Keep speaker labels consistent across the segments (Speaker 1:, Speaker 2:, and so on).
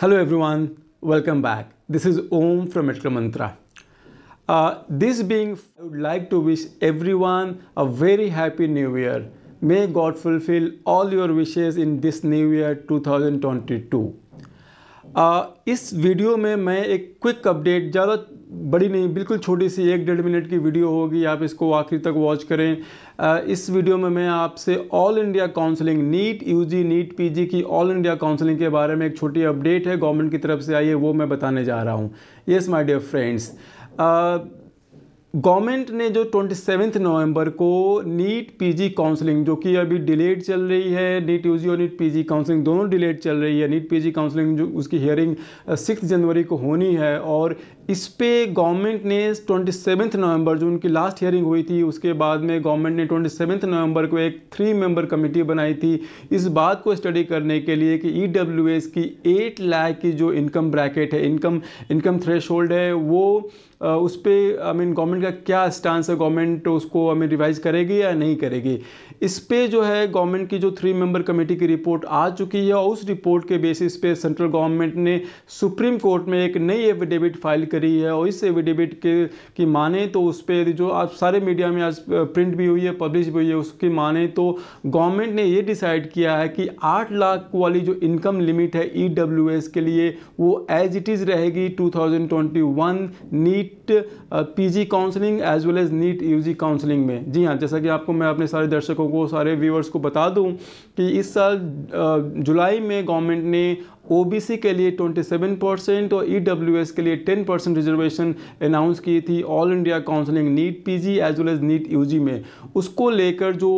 Speaker 1: Hello everyone, welcome back. This is Om from Etkla Mantra. Uh, this being, I would like to wish everyone a very happy new year. May God fulfill all your wishes in this new year 2022. Uh, इस video में मैं एक quick update ज़्यादा बड़ी नहीं बिल्कुल छोटी सी एक डेढ़ मिनट की वीडियो होगी आप इसको आखिर तक वॉच करें इस वीडियो में मैं आपसे all India counselling NEET UG NEET PG की ऑल इंडिया काउंसलिंग के बारे में एक छोटी अपडेट है गवर्नमेंट की तरफ से आई है वो मैं बताने जा रहा हूँ yes my dear friends government ने जो ट्वेंटी सेवेंथ नवम्बर को नीट पीजी काउंसलिंग जो कि अभी डिलेड चल रही है नीट यूजी और नीट पीजी काउंसलिंग दोनों डिलेड चल रही है नीट पीजी काउंसलिंग जो उसकी हियरिंग सिक्स जनवरी को होनी है और इस पे गवर्नमेंट ने ट्वेंटी सेवेंथ नवम्बर जो उनकी लास्ट हियरिंग हुई थी उसके बाद में गवर्नमेंट ने ट्वेंटी सेवेंथ नवम्बर को एक थ्री मेंबर कमेटी बनाई थी इस बात को स्टडी करने के लिए कि ई डब्ल्यू एस की एट लाख की जो इनकम ब्रैकेट है इनकम इनकम थ्रेश है वो उस पर आई मीन गवर्नमेंट गवर्नमेंट का क्या स्टांस है गवर्नमेंट तो उसको हमें रिवाइज करेगी या नहीं करेगी इस पर जो है गवर्नमेंट की जो थ्री मेंबर कमेटी की रिपोर्ट आ चुकी है और उस रिपोर्ट के बेसिस पे सेंट्रल गवर्नमेंट ने सुप्रीम कोर्ट में एक नई एफिडेविट फाइल करी है और इस एफिडेविट के की माने तो उस पर जो आप सारे मीडिया में आज प्रिंट भी हुई है पब्लिश भी हुई है उसकी माने तो गवर्नमेंट ने ये डिसाइड किया है कि आठ लाख वाली जो इनकम लिमिट है ई e के लिए वो एज इट इज़ रहेगी to NEET P G counselling as well as NEET UG counselling में जी हाँ जैसा कि आपको मैं अपने सारे दर्शकों को सारे व्यूअर्स को बता दूं कि इस साल जुलाई में गवर्नमेंट ने ओबीसी के लिए 27 परसेंट और ईडब्ल्यूएस e के लिए 10 परसेंट रिजर्वेशन अनाउंस की थी all India counselling NEET PG as well as NEET UG में उसको लेकर जो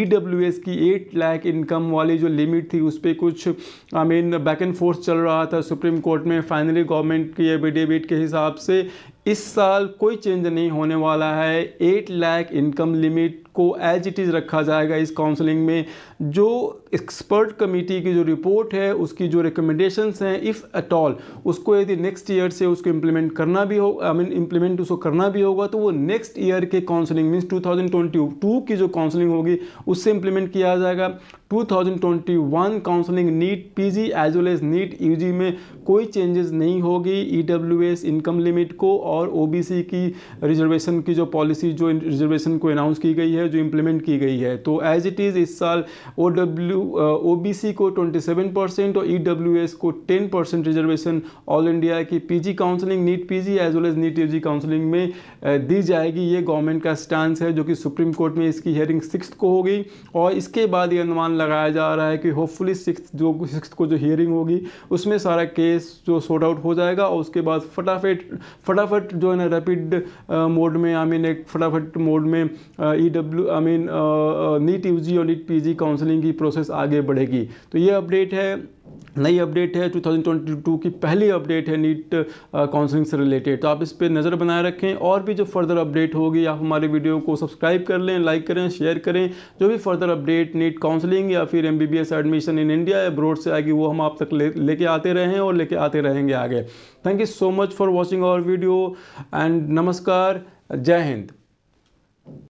Speaker 1: ईडब्ल्यूएस e की 8 लाख इनकम वाली जो लिमिट थी उस पर कुछ I mean back and forth चल रहा था सुप्रीम कोर्ट में फाइनली गवर्नमेंट की एफिडेविट के हिसाब से इस साल कोई चेंज नहीं होने वाला है एट लाख इनकम लिमिट को एज इट इज़ रखा जाएगा इस काउंसलिंग में जो एक्सपर्ट कमेटी की जो रिपोर्ट है उसकी जो रिकमेंडेशंस हैं इफ़ एट ऑल उसको यदि नेक्स्ट ईयर से उसको इम्प्लीमेंट करना भी हो आई मीन इम्प्लीमेंट उसको करना भी होगा तो वो नेक्स्ट ईयर के काउंसलिंग मीन्स टू की जो काउंसलिंग होगी उससे इम्प्लीमेंट किया जाएगा 2021 counselling NEET PG as well as NEET U में कोई चेंजेस नहीं होगी ईडब्ल्यूएस इनकम लिमिट को और ओबीसी की रिजर्वेशन की जो पॉलिसी जो रिजर्वेशन को अनाउंस की गई है है जो इम्प्लीमेंट की गई है तो एज इट इज़ इस साल O W O B C को ट्वेंटी सेवन परसेंट और ई डब्ल्यू एस को ten percent reservation all India की P G counselling NEET P G as well as NEET U G counselling में uh, दी जाएगी ये गवर्नमेंट का stance है जो कि सुप्रीम कोर्ट में इसकी हियरिंग सिक्स को होगी और इसके बाद ये अनुमान लगाया जा रहा है कि होपफुली सिक्स जो सिक्स को जो हियरिंग होगी उसमें सारा केस जो सॉर्ट आउट हो जाएगा और उसके बाद फटाफट फटाफट जो है ना रैपिड मोड uh, में आई मीन एक फटाफट मोड में E uh, W e W I mean NEET U और नीट पीजी काउंसलिंग की प्रोसेस आगे बढ़ेगी तो ये अपडेट है नई अपडेट है 2022 की पहली अपडेट है नीट काउंसलिंग uh, से रिलेटेड तो आप इस पर नज़र बनाए रखें और भी जो फर्दर अपडेट होगी आप हमारे वीडियो को सब्सक्राइब कर लें लाइक करें शेयर करें जो भी फर्दर अपडेट नीट काउंसलिंग या फिर एमबीबीएस एडमिशन इन इंडिया या ब्रोड से आएगी वो हम आप तक लेके ले आते रहें और लेके आते रहेंगे आगे thank you so much for watching our video and नमस्कार जय हिंद